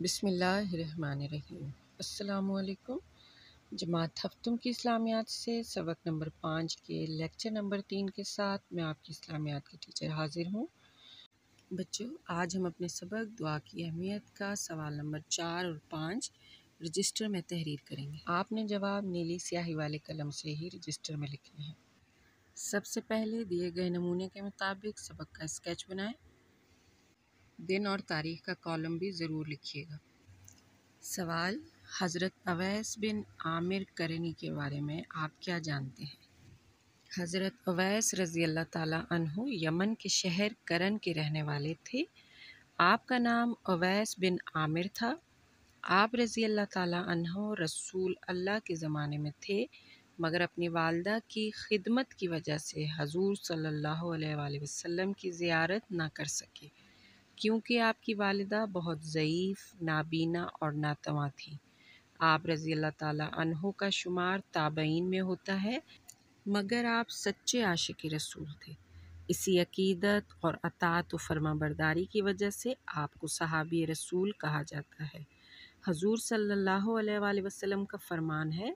बिसमीम् अलकुम जमात हफ्तम की इस्लामियात से सबक नंबर पाँच के लेक्चर नंबर तीन के साथ मैं आपकी इस्लामियात की टीचर हाजिर हूँ बच्चों आज हम अपने सबक दुआ की अहमियत का सवाल नंबर चार और पाँच रजिस्टर में तहरीर करेंगे आपने जवाब नीली स्याही वाले कलम से ही रजिस्टर में लिखने हैं सबसे पहले दिए गए नमूने के मुताबिक सबक का स्केच बनाएं दिन और तारीख का कॉलम भी ज़रूर लिखिएगा सवाल हज़रत अवैस बिन आमिर करनी के बारे में आप क्या जानते हैं हज़रत अवैस रज़ी अल्लाह ताला अनहु यमन के शहर करन के रहने वाले थे आपका नाम अवैस बिन आमिर था आप रज़ी अल्लाह ताला अनहु रसूल अल्लाह के ज़माने में थे मगर अपनी वालदा की खिदमत की वजह से हजूर सल्लल्लाहु अलैहि वसल्लम की ज़ियारत ना कर सके क्योंकि आपकी वालदा बहुत ज़यीफ़ नाबीना और नातवा थी आप रज़ी अल्लाह ताली का शुमार ताबईन में होता है मगर आप सच्चे आशिक रसूल थे इसी अकीदत और अतात फरमा बरदारी की वजह से आपको सहाबी रसूल कहा जाता है हजूर सल्लल्लाहु अलैहि वसल्लम का फरमान है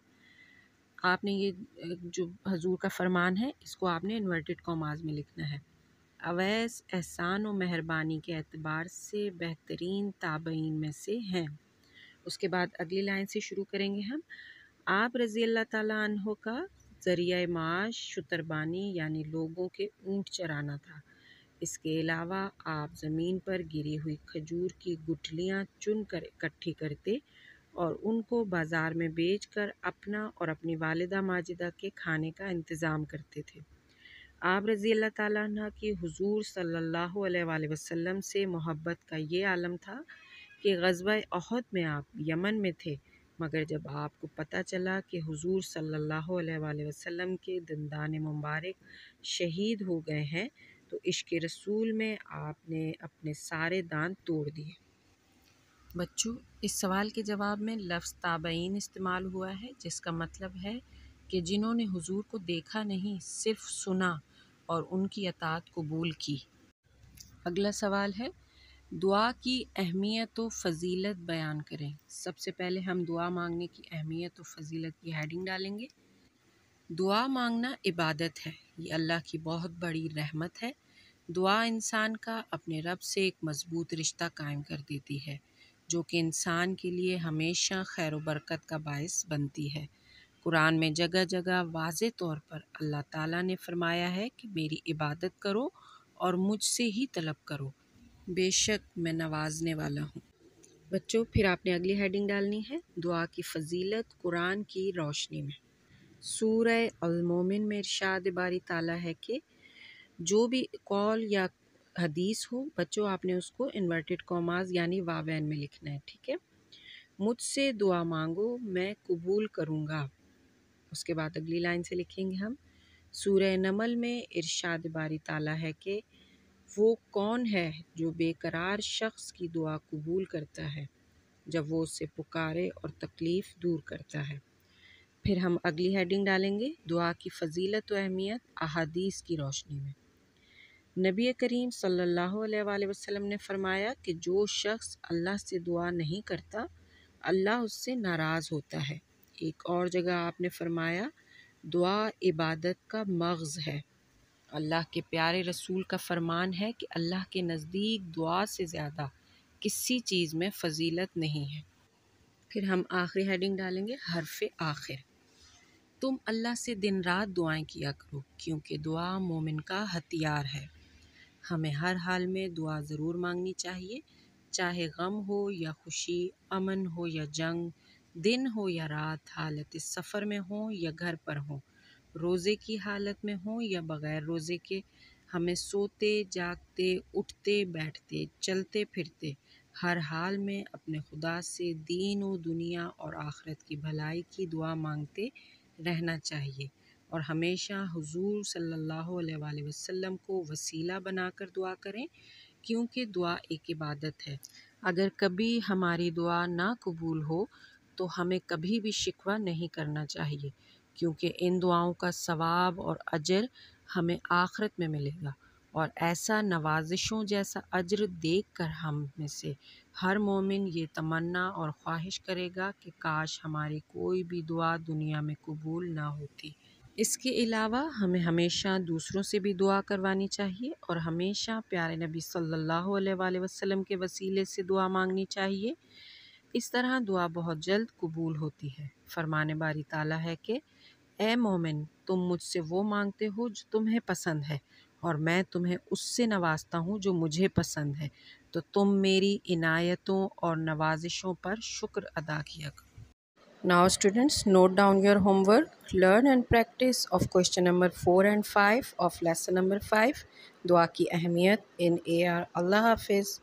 आपने ये जो हजूर का फरमान है इसको आपने इन्वर्टेड कॉमाज में लिखना है अवैस एहसान और मेहरबानी के अतबार से बेहतरीन ताबईन में से हैं उसके बाद अगली लाइन से शुरू करेंगे हम आप रज़ी अल्लाह तहों का ज़रिया माश शुतरबानी यानी लोगों के ऊँट चराना था इसके अलावा आप ज़मीन पर गिरी हुई खजूर की गुठलियाँ चुन कर इकट्ठी करते और उनको बाज़ार में बेचकर अपना और अपनी वालदा माजिदा के खाने का इंतज़ाम करते थे आप रज़ी अल्लाह ताली की हुजूर सल्लल्लाहु अलैहि वसल्लम से मोहब्बत का ये आलम था कि गजबा अहद में आप यमन में थे मगर जब आपको पता चला कि हुजूर सल्लल्लाहु अलैहि वसल्लम के दंदान मुबारक शहीद हो गए हैं तो इश्क रसूल में आपने अपने सारे दांत तोड़ दिए बच्चों इस सवाल के जवाब में लफ्ज़ ताबईन इस्तेमाल हुआ है जिसका मतलब है कि जिन्होंने हुजूर को देखा नहीं सिर्फ सुना और उनकी अतात कबूल की अगला सवाल है दुआ की अहमियत व फजीलत बयान करें सबसे पहले हम दुआ मांगने की अहमियत व फजीलत की हेडिंग डालेंगे दुआ मांगना इबादत है ये अल्लाह की बहुत बड़ी रहमत है दुआ इंसान का अपने रब से एक मज़बूत रिश्ता कायम कर देती है जो कि इंसान के लिए हमेशा खैर बरकत का बायस बनती है कुरान में जगह जगह वाज तौर पर अल्लाह ताला ने फरमाया है कि मेरी इबादत करो और मुझसे ही तलब करो बेशक मैं नवाजने वाला हूँ बच्चों फिर आपने अगली हेडिंग डालनी है दुआ की फजीलत कुरान की रोशनी में सूरह अलमोमिन में इरशाद बारी ताला है कि जो भी कॉल या हदीस हो बच्चों आपने उसको इन्वर्टेड कॉमास यानी वावैन में लिखना है ठीक है मुझसे दुआ मांगो मैं कबूल करूँगा उसके बाद अगली लाइन से लिखेंगे हम सूर्य नमल में इरशाद बारी ताला है कि वो कौन है जो बेकरार शख्स की दुआ कबूल करता है जब वो उससे पुकारे और तकलीफ़ दूर करता है फिर हम अगली हेडिंग डालेंगे दुआ की फजीलत व अहमियत अहदीस की रोशनी में नबी करीम सल्लल्लाहु अलैहि वसल्लम ने फरमाया कि जो शख्स अल्लाह से दुआ नहीं करता अल्लाह उससे नाराज़ होता है एक और जगह आपने फरमाया दुआ इबादत का मग़ज़ है अल्लाह के प्यारे रसूल का फरमान है कि अल्लाह के नज़दीक दुआ से ज़्यादा किसी चीज़ में फजीलत नहीं है फिर हम आखिरी हेडिंग डालेंगे हरफ आखिर तुम अल्लाह से दिन रात दुआएं किया करो क्योंकि दुआ मोमिन का हथियार है हमें हर हाल में दुआ ज़रूर मांगनी चाहिए चाहे गम हो या खुशी अमन हो या जंग दिन हो या रात हालत इस सफ़र में हो या घर पर हो रोज़े की हालत में हो या बग़ैर रोज़े के हमें सोते जागते उठते बैठते चलते फिरते हर हाल में अपने खुदा से दीन व दुनिया और आखरत की भलाई की दुआ मांगते रहना चाहिए और हमेशा हुजूर सल्लल्लाहु अलैहि वसल्लम को वसीला बनाकर दुआ करें क्योंकि दुआ एक इबादत है अगर कभी हमारी दुआ ना कबूल हो तो हमें कभी भी शिकवा नहीं करना चाहिए क्योंकि इन दुआओं का सवाब और अजर हमें आखरत में मिलेगा और ऐसा नवाजिशों जैसा अजर देख कर हम में से हर मोमिन ये तमन्ना और ख्वाहिश करेगा कि काश हमारी कोई भी दुआ दुनिया में कबूल ना होती इसके अलावा हमें हमेशा दूसरों से भी दुआ करवानी चाहिए और हमेशा प्यारे नबी सल्लल्लाहु अलैहि वसल्लम के वसीले से दुआ मांगनी चाहिए इस तरह दुआ बहुत जल्द कबूल होती है फरमान बारी ताला है कि ए मोमिन तुम मुझसे वो मांगते हो जो तुम्हें पसंद है और मैं तुम्हें उससे नवाजता हूँ जो मुझे पसंद है तो तुम मेरी इनायतों और नवाजिशों पर शुक्र अदा किया करो now students note down your homework learn and practice of question number four and five of lesson number five दुआ की अहमियत इन ए आर अल्लाह हाफिज़